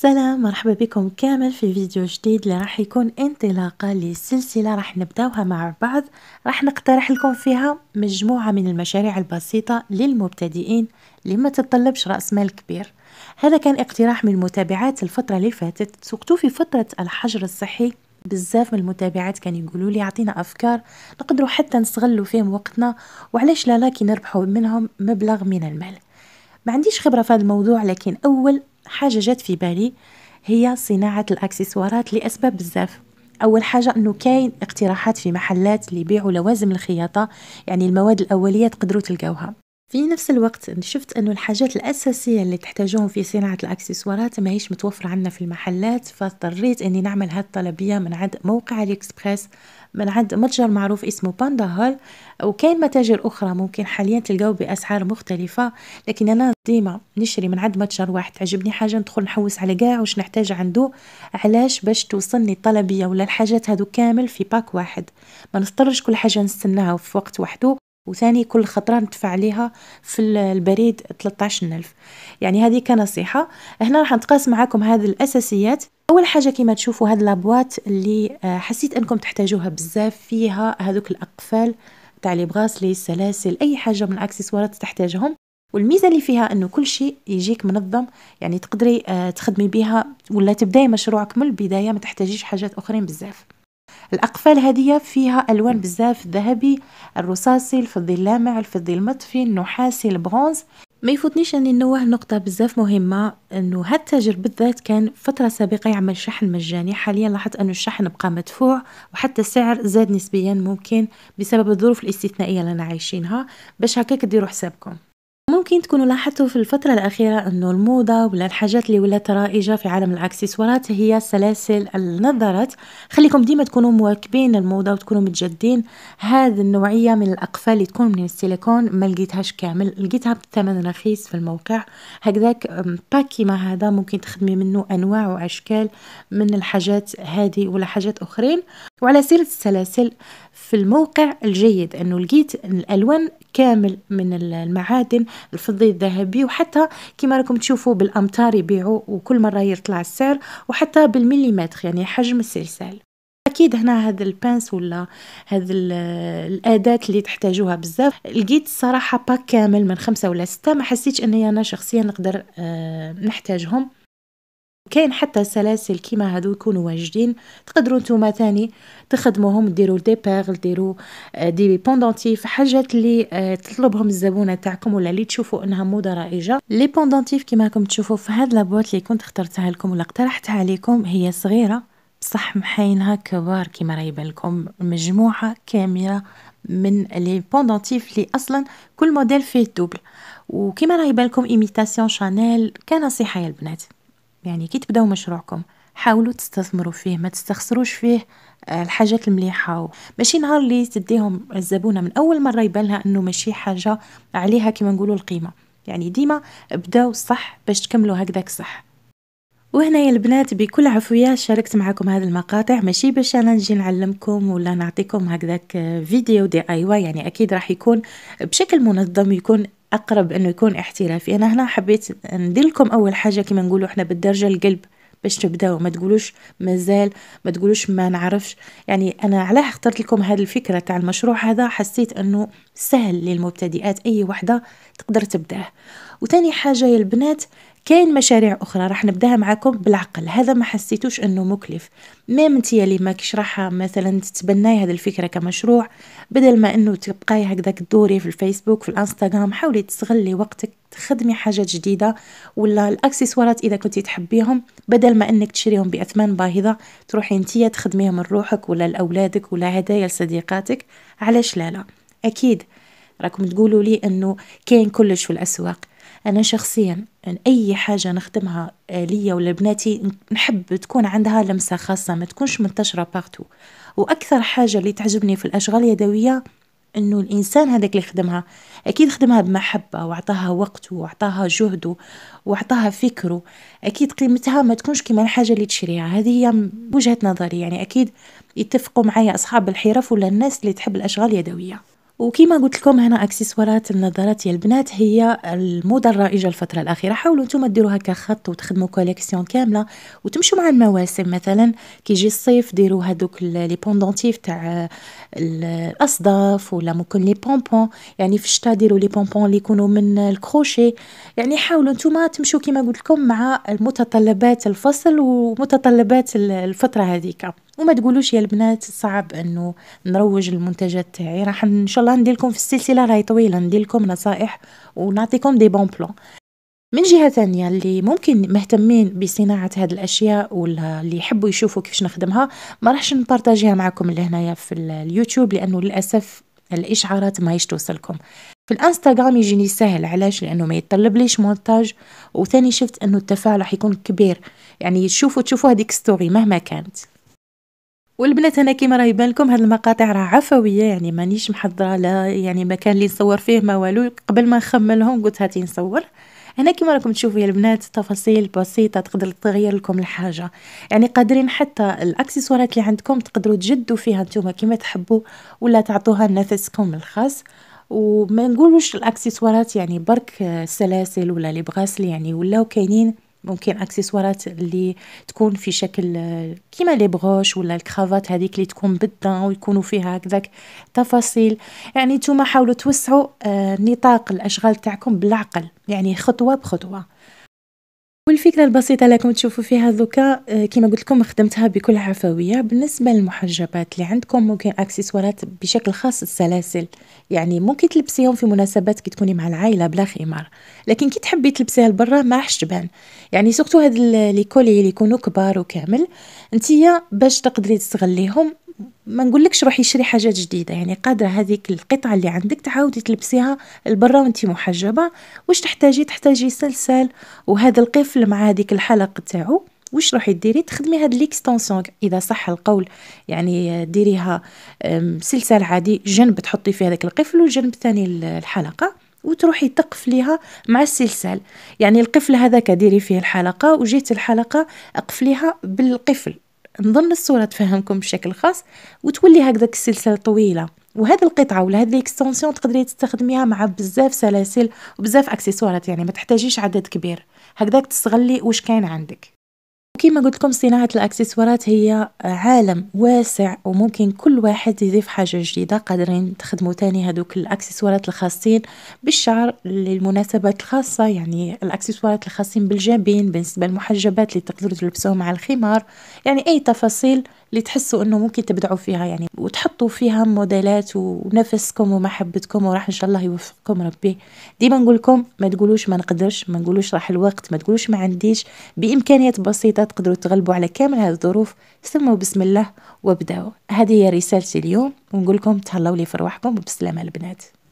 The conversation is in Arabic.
سلام مرحبا بكم كامل في فيديو جديد اللي راح يكون انطلاقة لسلسلة راح نبداوها مع بعض راح نقترح لكم فيها مجموعة من المشاريع البسيطة للمبتدئين اللي ما تتطلبش رأس مال كبير هذا كان اقتراح من متابعات الفترة اللي فاتت سقطوا في فترة الحجر الصحي بزاف من المتابعات كان يقولوا لي عطينا افكار نقدروا حتى نستغلوا فيهم وقتنا وعلاش لا لكن نربحوا منهم مبلغ من المال ما عنديش خبره في هذا الموضوع لكن اول حاجه جات في بالي هي صناعه الاكسسوارات لاسباب بزاف اول حاجه انه كاين اقتراحات في محلات اللي يبيعوا لوازم الخياطه يعني المواد الاوليه تقدروا تلقاوها في نفس الوقت شفت انه الحاجات الاساسيه اللي تحتاجوهم في صناعه الاكسسوارات ماهيش متوفره عندنا في المحلات فاضطريت اني نعمل هالطلبيه من عند موقع الإكسبريس من عند متجر معروف اسمه باندا هول وكان متاجر اخرى ممكن حاليا تلقاو باسعار مختلفه لكن انا ديما نشري من عند متجر واحد تعجبني حاجه ندخل نحوس على قاع واش نحتاج عنده علاش باش توصلني الطلبيه ولا الحاجات هادو كامل في باك واحد ما نضطرش كل حاجه نستناها في وقت وحده وثاني كل خطره ندفع عليها في البريد 13000 يعني هذه كنصيحه هنا راح نتقاسم معكم هذه الاساسيات اول حاجه كما تشوفوا هاد لابوات اللي آه، حسيت انكم تحتاجوها بزاف فيها هذوك الاقفال تاع لي بغاسلي سلاسل اي حاجه من الاكسسوارات تحتاجهم والميزه اللي فيها انه كل شيء يجيك منظم يعني تقدري آه، تخدمي بيها ولا تبداي مشروعك من البدايه ما تحتاجيش حاجات اخرين بزاف الاقفال هذه فيها الوان بزاف الذهبي الرصاصي الفضي اللامع الفضي المطفي النحاسي البرونز ما يفوتنيش اني نوه نقطة بزاف مهمة انه هاد التاجر بالذات كان فترة سابقة يعمل شحن مجاني حاليا لاحظت انه الشحن بقى مدفوع وحتى السعر زاد نسبيا ممكن بسبب الظروف الاستثنائية اللي انا عايشينها باش هكاك ديروا حسابكم ممكن تكونوا لاحظتوا في الفترة الأخيرة أنه الموضة ولا الحاجات اللي ولات رائجة في عالم الأكسسوارات هي سلاسل النظارات خليكم ديما تكونوا مواكبين الموضة وتكونوا متجدين هذه النوعية من الأقفال اللي تكون من السيليكون ما لقيتهاش كامل لقيتها بثمن رخيص في الموقع هكذاك باكي ما هذا ممكن تخدمي منه أنواع وأشكال من الحاجات هذه ولا حاجات أخرين وعلى سيرة السلاسل في الموقع الجيد أنه لقيت الألوان كامل من المعادن الفضي الذهبي وحتى كما راكم تشوفوا بالأمتار يبيعوا وكل مرة يطلع السعر وحتى بالمليمتر يعني حجم السلسال اكيد هنا هذا البانس ولا هذا الاداه اللي تحتاجوها بزاف لقيت الصراحه باك كامل من خمسة ولا ستة ما حسيتش اني انا شخصيا نقدر آه، نحتاجهم كاين حتى سلاسل كيما هادو يكونوا واجدين تقدروا نتوما ثاني تخدموهم ديروا دي بيرل ديروا دي آه، بوندونتيف حاجات اللي آه، تطلبهم الزبونه تاعكم ولا اللي تشوفوا انها موضه رائجه لي بوندونتيف كيما راكم تشوفوا في هاد لابوات اللي كنت اخترتها لكم ولا اقترحتها عليكم هي صغيره بصح محاينها كبار كيما راه يبان لكم مجموعه كامله من لي بوندونتيف لي اصلا كل موديل فيه دوبل وكيما راه يبان لكم ايميتاسيون شانيل كنصيحه يا البنات يعني كي تبداو مشروعكم حاولوا تستثمروا فيه ما تستخسروش فيه آه، الحاجات المليحه ماشي نهار اللي تديهم الزبونه من اول مره يبان لها انه ماشي حاجه عليها كما نقولوا القيمه يعني ديما بداو صح باش تكملوا هكذاك صح وهنا يا البنات بكل عفوية شاركت معكم هذه المقاطع ماشي باش انا نجي نعلمكم ولا نعطيكم هكذاك آه، فيديو دي اي واي يعني اكيد راح يكون بشكل منظم يكون أقرب أنه يكون احترافي أنا هنا حبيت نديرلكم أول حاجة كما نقولوا إحنا بالدرجة القلب باش تبداو ما تقولوش مازال ما تقولوش ما نعرفش يعني انا علاه اخترت لكم هذه الفكره تاع المشروع هذا حسيت انه سهل للمبتدئات اي وحده تقدر تبداه وثاني حاجه يا البنات كاين مشاريع اخرى راح نبداها معكم بالعقل هذا ما حسيتوش انه مكلف ما انت اللي ماكش راح مثلا تتبناي هذه الفكره كمشروع بدل ما انه تبقاي هكذاك تدوري في الفيسبوك في الانستغرام حاولي تستغلي وقتك تخدمي حاجات جديده ولا الاكسسوارات اذا كنتي تحبيهم بدل ما انك تشريهم باثمان باهظه تروحي انتيا تخدميهم لروحك ولا لاولادك ولا هدايا لصديقاتك علاش لا لا اكيد راكم تقولوا لي انه كاين كلش في الاسواق انا شخصيا أي حاجة نخدمها ليا ولا لبناتي نحب تكون عندها لمسة خاصة ما تكونش منتشرة بارتو وأكثر حاجة اللي تعجبني في الأشغال اليدوية انه الانسان هذاك اللي خدمها اكيد خدمها بمحبه وعطاها وقته وعطاها جهده وعطاها فكره اكيد قيمتها ما تكونش كيما الحاجه اللي تشريها هذه هي وجهه نظري يعني اكيد يتفقوا معايا اصحاب الحرف ولا الناس اللي تحب الاشغال اليدويه وكما قلت لكم هنا اكسسوارات النظارات يا البنات هي الموضه الرائجه الفتره الاخيره حاولوا نتوما ديروها كخط وتخدموا كوليكسيون كامله وتمشوا مع المواسم مثلا كي يجي الصيف ديروا هذوك لي بوندونتيف تاع الاصداف ولا ممكن لي بونبون يعني في الشتاء ديروا لي بونبون اللي يكونوا من الكروشي يعني حاولوا نتوما تمشوا كما قلت لكم مع متطلبات الفصل ومتطلبات الفتره هذيك وما تقولوش يا البنات صعب انه نروج المنتجات تاعي راح ان شاء الله ندير لكم في السلسله راهي طويله ندير لكم نصائح ونعطيكم دي بون بلان من جهه ثانيه اللي ممكن مهتمين بصناعه هاد الاشياء ولا اللي يحبوا يشوفوا كيفاش نخدمها ما راحش نبارطاجيها معكم لهنايا في اليوتيوب لانه للاسف الاشعارات ما هيش توصلكم في الانستغرام يجيني سهل علاش لانه ما يتطلب ليش مونتاج وثاني شفت انه التفاعل راح يكون كبير يعني تشوفوا تشوفوا هذيك ستوري مهما كانت والبنات انا كيما راه يبان لكم هاد المقاطع راه عفويه يعني مانيش محضره لا يعني مكان اللي لي نصور فيه ما والو قبل ما نخملهم قلت هاتي نصور هنا كيما راكم تشوفوا يا البنات تفاصيل بسيطه تقدر تغير لكم الحاجه يعني قادرين حتى الاكسسوارات اللي عندكم تقدروا تجدوا فيها نتوما كيما تحبوا ولا تعطوها لنفسكم الخاص وما نقولوش الاكسسوارات يعني برك السلاسل ولا لي يعني ولاو كاينين ممكن اكسسوارات اللي تكون في شكل كيما لي بروش ولا الكرافات هذيك اللي تكون بالدان ويكونوا فيها هكذاك تفاصيل يعني نتوما حاولوا توسعوا نطاق الاشغال تاعكم بالعقل يعني خطوه بخطوه والفكره البسيطه اللي راكم تشوفوا فيها دوكا آه، كما قلت لكم خدمتها بكل عفويه بالنسبه للمحجبات اللي عندكم ممكن اكسسوارات بشكل خاص السلاسل يعني ممكن تلبسيهم في مناسبات كي تكوني مع العائله بلا خمار لكن كي تحبي تلبسيها لبرا ما راحش تبان يعني سورتو هاد لي كولي اللي يكونوا كبار وكامل نتيا باش تقدري تستغليهم ما نقولكش روحي شري حاجات جديده يعني قادره هذيك القطعه اللي عندك تعاودي تلبسيها لبرا وانت محجبه واش تحتاجي تحتاجي سلسال وهذا القفل مع هذيك الحلقه تاعو واش روحي ديري تخدمي هاد ليكستونسيون اذا صح القول يعني ديريها سلسال عادي جنب تحطي فيه هذاك القفل وجنب ثاني الحلقه وتروحي تقفليها مع السلسال يعني القفل هذا ديري فيه الحلقه وجيت الحلقه اقفليها بالقفل نظن الصورة تفهمكم بشكل خاص وتولي هكذاك السلسلة طويلة وهذا القطعة ولا هذه الاكستنسيون تقدري تستخدميها مع بزاف سلاسل وبزاف اكسسوارات يعني ما تحتاجيش عدد كبير هكذاك تستغلي واش كاين عندك وكما قلت لكم صناعة الاكسسوارات هي عالم واسع وممكن كل واحد يضيف حاجة جديدة قادرين تخدموا تاني هذوك الاكسسوارات الخاصين بالشعر للمناسبات الخاصة يعني الاكسسوارات الخاصين بالجبين بالنسبة للمحجبات اللي تقدروا تلبسوهم مع الخمار يعني اي تفاصيل اللي تحسوا انه ممكن تبدعوا فيها يعني وتحطوا فيها موديلات ونفسكم ومحبتكم وراح ان شاء الله يوفقكم ربي ديما نقول لكم ما تقولوش ما نقدرش ما نقولوش راح الوقت ما تقولوش ما عنديش بامكانيات بسيطه حتى تقدروا تغلبوا على كامل هذه الظروف سموا بسم الله وابداوا هذه هي رسالتي اليوم ونقول لكم تهلاو لي في رواحكم وبالسلامه البنات